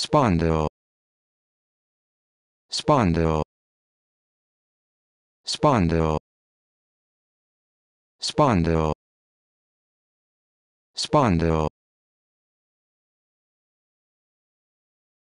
Spondyle. Spondyle. Spondyle. Spondyle. Spondyle.